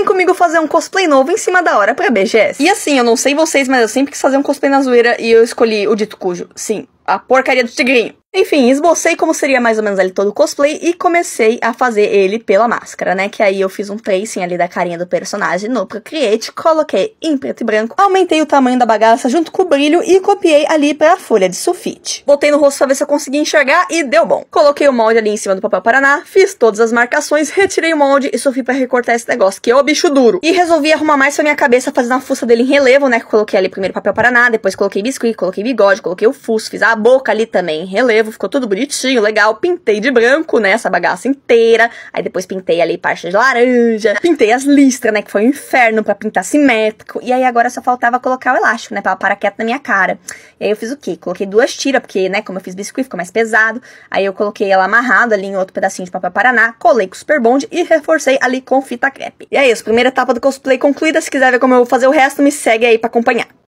Vem comigo fazer um cosplay novo em cima da hora pra BGS. E assim, eu não sei vocês, mas eu sempre quis fazer um cosplay na zoeira e eu escolhi o dito cujo. Sim, a porcaria do tigrinho. Enfim, esbocei como seria mais ou menos ali todo o cosplay e comecei a fazer ele pela máscara, né? Que aí eu fiz um tracing ali da carinha do personagem no Procreate, coloquei em preto e branco, aumentei o tamanho da bagaça junto com o brilho e copiei ali pra folha de sulfite. Botei no rosto pra ver se eu conseguia enxergar e deu bom. Coloquei o molde ali em cima do papel paraná, fiz todas as marcações, retirei o molde e sofri pra recortar esse negócio, que é o bicho duro. E resolvi arrumar mais pra minha cabeça fazendo a fuça dele em relevo, né? Que coloquei ali primeiro papel paraná, depois coloquei biscuit, coloquei bigode, coloquei o fuso, fiz a boca ali também em relevo ficou tudo bonitinho, legal. Pintei de branco, né, essa bagaça inteira. Aí depois pintei ali parte de laranja. Pintei as listras, né, que foi um inferno pra pintar simétrico. E aí agora só faltava colocar o elástico, né, pra paraqueta na minha cara. E aí eu fiz o quê? Coloquei duas tiras, porque, né, como eu fiz biscuit, ficou mais pesado. Aí eu coloquei ela amarrada ali em outro pedacinho de papel paraná, colei com super bonde e reforcei ali com fita crepe. E é isso, primeira etapa do cosplay concluída. Se quiser ver como eu vou fazer o resto, me segue aí pra acompanhar.